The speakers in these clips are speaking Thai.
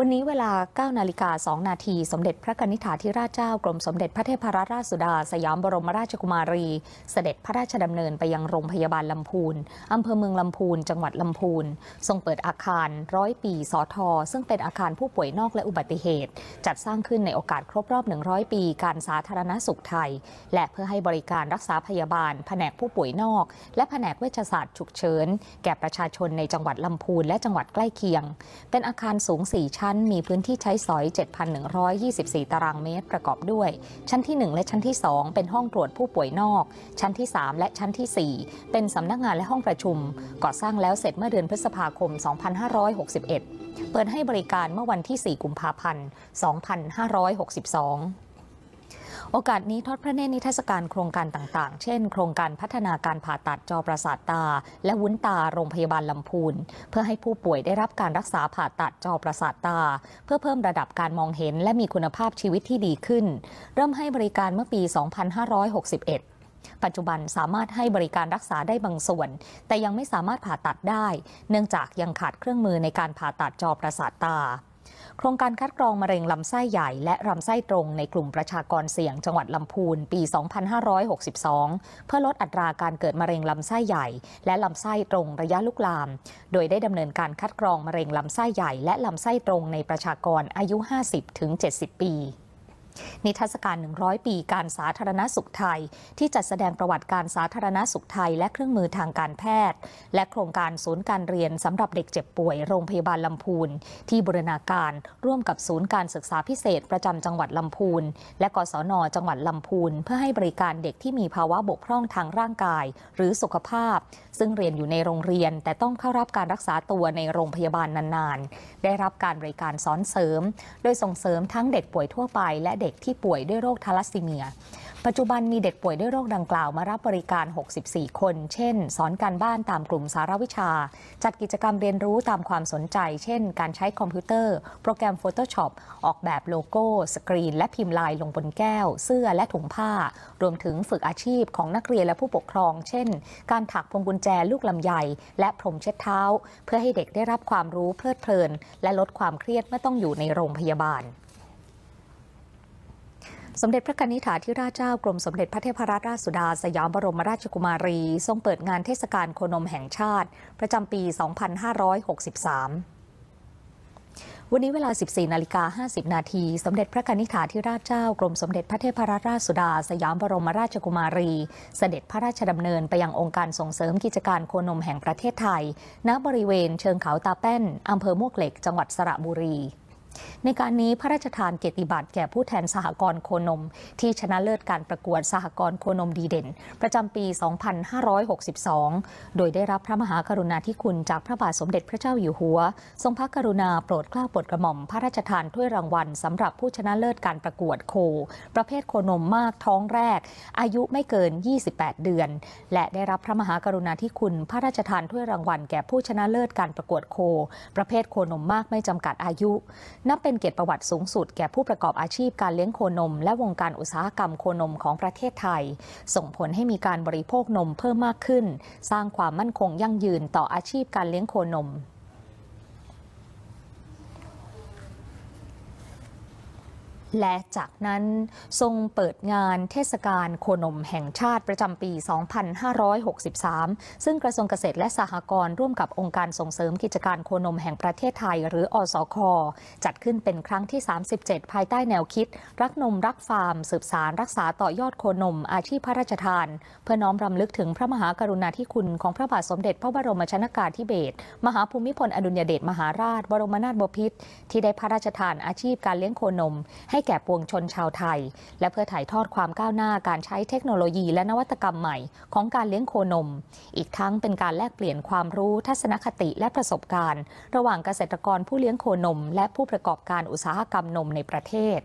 วันนี้เวลา9นาฬิกา2นาที สมเด็จพระนิธิธิราชเจ้า กรมสมเด็จพระเทพรัตนราชสุดาสยามบรมราชกุมารี เสด็จพระราชดำเนินไปยังโรงพยาบาลลำพูนอำเภอเมืองลำพูนจังหวัดลำพูนทรงเปิดอาคารร้อยปีสอทอซึ่งเป็นอาคารผู้ป่วยนอกและอุบัติเหตุ จัดสร้างขึ้นในโอกาสครบรอบ 100 ปี การสาธารณสุขไทย และเพื่อให้บริการรักษาพยาบาล แผนกผู้ป่วยนอกและแผนกเวชศาสตร์ฉุกเฉินแก่ประชาชนในจังหวัดลำพูนและจังหวัดใกล้เคียงเป็นอาคารสูง4ชั้นั้นมีพื้นที่ใช้สอย 7,124 ตารางเมตรประกอบด้วย ชั้นที่ 1 และชั้นที่ 2 เป็นห้องตรวจผู้ป่วยนอก ชั้นที่ 3 และชั้นที่ 4 เป็นสำนักงานและห้องประชุม ก่อสร้างแล้วเสร็จเมื่อเดือนพฤษภาคม 2561 เปิดให้บริการเมื่อวันที่ 4 กุมภาพันธ์ 2562โอกาสนี้ ทอดพระเนตรนิทรรศการโครงการต่างๆ เช่นโครงการพัฒนาการผ่าตัดจอประสาทตา และวุ้นตาโรงพยาบาลลำพูนเพื่อให้ผู้ป่วยได้รับการรักษาผ่าตัดจอประสาทตา เพื่อเพิ่มระดับการมองเห็น และมีคุณภาพชีวิตที่ดีขึ้นเริ่มให้บริการเมื่อปี2561ปัจจุบันสามารถให้บริการรักษาได้บางส่วน แต่ยังไม่สามารถผ่าตัดได้ เนื่องจากยังขาดเครื่องมือในการผ่าตัดจอประสาทตาโครงการคัดกรองมะเร็งลำไส้ใหญ่และลำไส้ตรงในกลุ่มประชากรเสี่ยงจังหวัดลำพูนปี 2562 เพื่อลดอัตราการเกิดมะเร็งลำไส้ใหญ่และลำไส้ตรงระยะลุกลาม โดยได้ดำเนินการคัดกรองมะเร็งลำไส้ใหญ่และลำไส้ตรงในประชากรอายุ 50-70 ปีนิทรรศการ 100 ปีการสาธารณสุขไทยที่จัดแสดงประวัติการสาธารณสุขไทยและเครื่องมือทางการแพทย์ และโครงการศูนย์การเรียนสำหรับเด็กเจ็บป่วยโรงพยาบาลลำพูนที่บรณาการ ร่วมกับศูนย์การศึกษาพิเศษ ประจำจังหวัดลำพูนและกศนจังหวัดลำพูนเพื่อให้บริการเด็กที่มีภาวะบกพร่องทางร่างกายหรือสุขภาพ ซึ่งเรียนอยู่ในโรงเรียน แต่ต้องเข้ารับการรักษาตัวในโรงพยาบาลนานๆ ได้รับการบริการสอนเสริม โดยส่งเสริมทั้งเด็กป่วยทั่วไปและเด็กที่ป่วยด้วยโรคทาลัสซีเมีย ปัจจุบันมีเด็กป่วยด้วยโรคดังกล่าวมารับบริการ 64 คน เช่น สอนการบ้านตามกลุ่มสารวิชา จัดกิจกรรมเรียนรู้ตามความสนใจ เช่น การใช้คอมพิวเตอร์ โปรแกรม Photoshop ออกแบบโลโก้ สกรีนและพิมพ์ลายลงบนแก้ว เสื้อและถุงผ้า รวมถึงฝึกอาชีพของนักเรียนและผู้ปกครอง เช่น การถักพวงกุญแจลูกลำไยและพรมเช็ดเท้า เพื่อให้เด็กได้รับความรู้เพลิดเพลิน และลดความเครียดเมื่อต้องอยู่ในโรงพยาบาลสมเด็จพระกนิษฐาธิราชเจ้ากรมสมเด็จพระเทพรัตนราชสุดา สยามบรมราชกุมารี ทรงเปิดงานเทศกาลโคนมแห่งชาติ ประจำปี 2563 วันนี้เวลา 14 นาฬิกา 50 นาที สมเด็จพระกนิษฐาธิราชเจ้ากรมสมเด็จพระเทพรัตนราชสุดา สยามบรมราชกุมารี เสด็จพระราชดำเนินไปยังองค์การส่งเสริมกิจการโคนมแห่งประเทศไทย ณบริเวณเชิงเขาตาแป้นอำเภอมวกเหล็กจังหวัดสระบุรีในการนี้พระราชทานเกียรติบัตรแก่ผู้แทนสหกรณ์โคนม ที่ชนะเลิศการประกวดสหกรณ์โคนมดีเด่นประจำปี 2562 โดยได้รับพระมหากรุณาธิคุณจากพระบาทสมเด็จพระเจ้าอยู่หัวทรงพระกรุณาโปรดเกล้าโปรดกระหม่อมพระราชทานถ้วยรางวัลสำหรับผู้ชนะเลิศการประกวดโค ประเภทโคนมมากท้องแรก อายุไม่เกิน 28 เดือน และได้รับพระมหากรุณาธิคุณพระราชทานถ้วยรางวัลแก่ผู้ชนะเลิศการประกวดโค ประเภทโคนมมากไม่จำกัดอายุนับเป็นเกียรติประวัติสูงสุดแก่ผู้ประกอบอาชีพการเลี้ยงโคนม และวงการอุตสาหกรรมโคนมของประเทศไทย ส่งผลให้มีการบริโภคนมเพิ่มมากขึ้น สร้างความมั่นคงยั่งยืนต่ออาชีพการเลี้ยงโคนมและจากนั้นทรงเปิดงานเทศกาลโคนมแห่งชาติประจำปี 2563 ซึ่งกระทรวงเกษตรและสหกรณ์ร่วมกับองค์การส่งเสริมกิจการโคนมแห่งประเทศไทย หรืออสค จัดขึ้นเป็นครั้งที่ 37 ภายใต้แนวคิด รักนมรักฟาร์ม สืบสารรักษาต่อยอดโคนม อาชีพพระราชทาน เพื่อน้อมรำลึกถึงพระมหากรุณาธิคุณของพระบาทสมเด็จ พระบรมชนกาธิเบศรมหาภูมิพลอดุลยเดชมหาราชบรมนาถบพิตรที่ได้พระราชทานอาชีพการเลี้ยงโคนม ใหแก่ปวงชนชาวไทย และเพื่อถ่ายทอดความก้าวหน้าการใช้เทคโนโลยีและนวัตกรรมใหม่ ของการเลี้ยงโคนม อีกทั้งเป็นการแลกเปลี่ยนความรู้ทัศนคติและประสบการณ์ ระหว่างเกษตรกรผู้เลี้ยงโคนม และผู้ประกอบการอุตสาหกรรมนมในประเทศ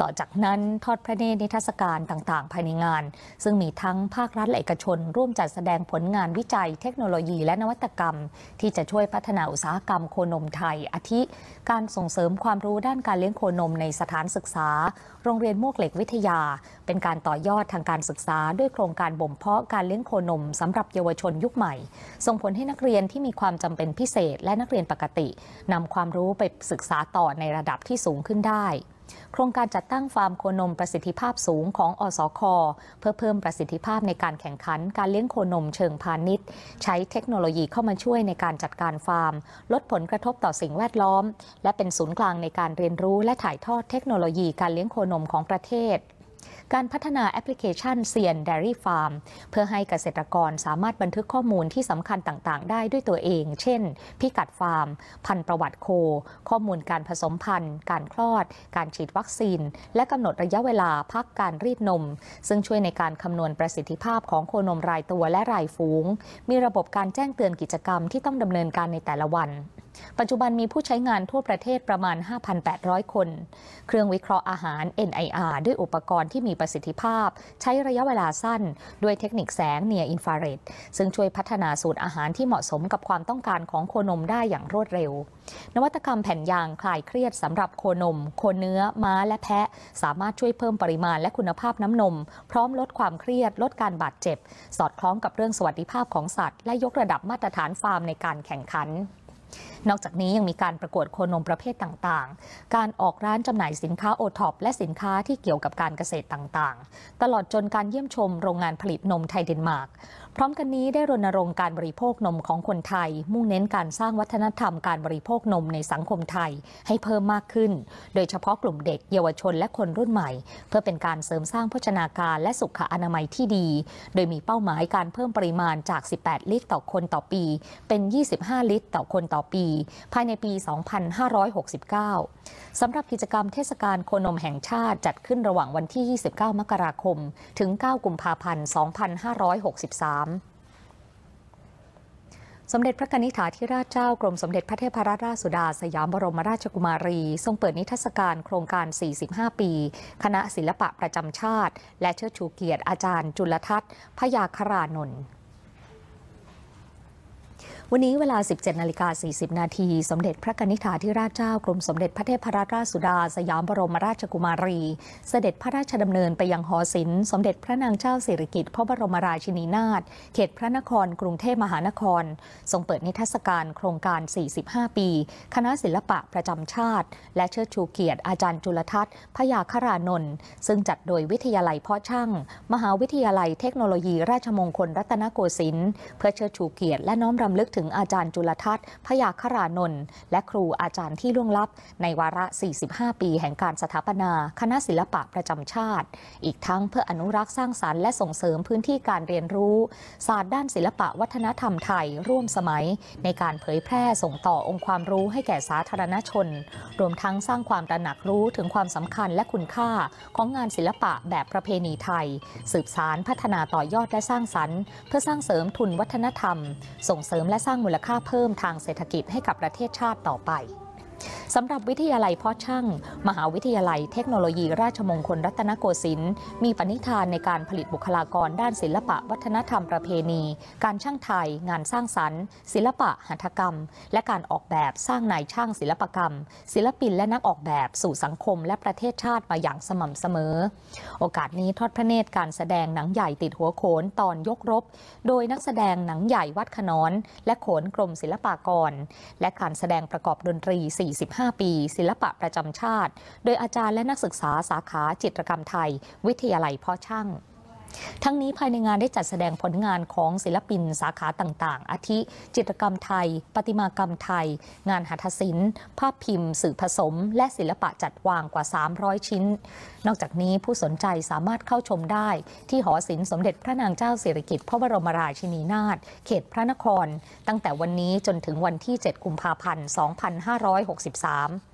ต่อจากนั้นทอดพระเนตรนิทรรศการต่างๆ ภายในงาน ซึ่งมีทั้งภาครัฐและเอกชนร่วมจัดแสดงผลงานวิจัยเทคโนโลยีและนวัตกรรม ที่จะช่วยพัฒนาอุตสาหกรรมโคนมไทย อาทิ การส่งเสริมความรู้ด้านการเลี้ยงโคนมในสถานศึกษา โรงเรียนมวกเหล็กวิทยา เป็นการต่อยอดทางการศึกษา ด้วยโครงการบ่มเพาะการเลี้ยงโคนมสำหรับเยาวชนยุคใหม่ ส่งผลให้นักเรียนที่มีความจำเป็นพิเศษและนักเรียนปกตินำความรู้ไปศึกษาต่อในระดับที่สูงขึ้นได้โครงการจัดตั้งฟาร์มโคนมประสิทธิภาพสูงของอสค เพื่อเพิ่มประสิทธิภาพในการแข่งขัน การเลี้ยงโคนมเชิงพาณิชย์ ใช้เทคโนโลยีเข้ามาช่วยในการจัดการฟาร์ม ลดผลกระทบต่อสิ่งแวดล้อม และเป็นศูนย์กลางในการเรียนรู้ และถ่ายทอดเทคโนโลยีการเลี้ยงโคนมของประเทศการพัฒนาแอปพลิเคชันเซียนเดรี่ฟาร์มเพื่อให้เกษตรกรสามารถบันทึกข้อมูลที่สำคัญต่าง ๆ ได้ด้วยตัวเอง เช่น พิกัดฟาร์ม พันธุ์ประวัติโค ข้อมูลการผสมพันธุ์การคลอด การฉีดวัคซีน และกำหนดระยะเวลาพักการรีดนม ซึ่งช่วยในการคำนวณประสิทธิภาพของโคนมรายตัวและรายฝูง มีระบบการแจ้งเตือนกิจกรรมที่ต้องดำเนินการในแต่ละวันปัจจุบันมีผู้ใช้งานทั่วประเทศประมาณ 5,800 คน เครื่องวิเคราะห์อาหาร NIR ด้วยอุปกรณ์ที่มีประสิทธิภาพ ใช้ระยะเวลาสั้น ด้วยเทคนิคแสงเนียอินฟราเรดซึ่งช่วยพัฒนาสูตรอาหารที่เหมาะสมกับความต้องการของโคนมได้อย่างรวดเร็ว นวัตกรรมแผ่นยาง คลายเครียดสำหรับโคนม โคเนื้อ ม้าและแพะสามารถช่วยเพิ่มปริมาณและคุณภาพน้ำนม พร้อมลดความเครียด ลดการบาดเจ็บ สอดคล้องกับเรื่องสวัสดิภาพของสัตว์และยกระดับมาตรฐานฟาร์ม ในการแข่งขันนอกจากนี้ยังมีการประกวดโคนมประเภทต่างๆ การออกร้านจำหน่ายสินค้าโอท็อปและสินค้าที่เกี่ยวกับการเกษตรต่างๆ ตลอดจนการเยี่ยมชมโรงงานผลิตนมไทยเดนมาร์กพร้อมกันนี้ได้รณรงค์การบริโภคนมของคนไทยมุ่งเน้นการสร้างวัฒนธรรมการบริโภคนมในสังคมไทยให้เพิ่มมากขึ้น โดยเฉพาะกลุ่มเด็ก เยาวชนและคนรุ่นใหม่ เพื่อเป็นการเสริมสร้างโภชนาการและสุขอนามัยที่ดี โดยมีเป้าหมายการเพิ่มปริมาณจาก 18 ลิตรต่อคนต่อปี เป็น 25 ลิตร ต่อคนต่อปี ภายในปี 2569 สำหรับกิจกรรมเทศกาลโคนมแห่งชาติจัดขึ้นระหว่างวันที่ 29 มกราคม ถึง 9 กุมภาพันธ์ 2563สมเด็จพระนิธิถาธิราชเจ้ากรมสมเด็จพระเทพรัตนราชสุดาสยามบรมราชกุมารี ทรงเปิดนิทรรศการโครงการ 45 ปี คณะศิลปะประจำชาติ และเชิดชูเกียรติอาจารย์จุลทัศน์พยาคารานนท์วันนี้เวลา 17นาฬิกา 40 นาที สมเด็จพระนิธิาธิราชเจ้า กรมสมเด็จพระเทพรัตนราชสุดา สยามบรมราชกุมารี เสด็จพระราชดำเนินไปยังหอศิลป์ สมเด็จพระนางเจ้าสิริกิติ์พระบรมราชินีนาถ เขตพระนคร กรุงเทพมหานคร ทรงเปิดนิทรรศการโครงการ 45 ปี คณะศิลปะประจำชาติ และเชิดชูเกียรติ อาจารย์จุลทัศน์พยาครานนท์ ซึ่งจัดโดยวิทยาลัยพ่อช่าง มหาวิทยาลัยเทคโนโลยีราชมงคลรัตนโกสินทร์ เพื่อเชิดชูเกียรติและน้อมรำลึกถึงงอาจารย์จุลทัศน์ พยาคารานนท์และครูอาจารย์ที่ล่วงลับ ในวาระ 45 ปีแห่งการสถาปนาคณะศิลปะประจำชาติอีกทั้งเพื่ออนุรักษ์สร้างสารรค์และส่งเสริมพื้นที่การเรียนรู้ ศาสตร์ด้านศิลปะวัฒนธรรมไทย ร่วมสมัย ในการเผยแพร่ส่งต่อองค์ความรู้ให้แก่สาธารณชน รวมทั้งสร้างความตระหนักรู้ถึงความสำคัญและคุณค่าของงานศิลปะแบบประเพณีไทย สืบสารพัฒนาต่อยอดและสร้างสรรค์เพื่อสร้างเสริมทุนวัฒนธรรม ส่งเสริมและสร้างมูลค่าเพิ่มทางเศรษฐกิจให้กับประเทศชาติต่อไปสำหรับวิทยาลัยพ่อช่าง มหาวิทยาลัยเทคโนโลยีราชมงคลรัตนโกสินทร์มีปณิธานในการผลิตบุคลากรด้านศิลปะวัฒนธรรมประเพณี การช่างไทย งานสร้างสรรค์ศิลปะหัตถกรรม และการออกแบบสร้างนายช่างศิลปกรรม ศิลปินและนักออกแบบสู่สังคม และประเทศชาติมาอย่างสม่ำเสมอ โอกาสนี้ทอดพระเนตรการแสดงหนังใหญ่ติดหัวโขนตอนยกรบ โดยนักแสดงหนังใหญ่วัดขนอนและโขนกรมศิลปากร และการแสดงประกอบดนตรี 4 45ปี ศิลปะประจำชาติ โดยอาจารย์และนักศึกษาสาขาจิตรกรรมไทยวิทยาลัยพ่อช่างทั้งนี้ภายในงานได้จัดแสดงผลงานของศิลปินสาขาต่างๆ อาทิจิตรกรรมไทย ประติมากรรมไทย งานหัตถศิลป์ ภาพพิมพ์ สื่อผสม และศิลปะจัดวางกว่า 300 ชิ้น นอกจากนี้ผู้สนใจสามารถเข้าชมได้ ที่หอศิลป์สมเด็จพระนางเจ้าสิริกิติ์พระบรมราชินีนาถเขตพระนคร ตั้งแต่วันนี้จนถึงวันที่7กุมภาพันธ์2563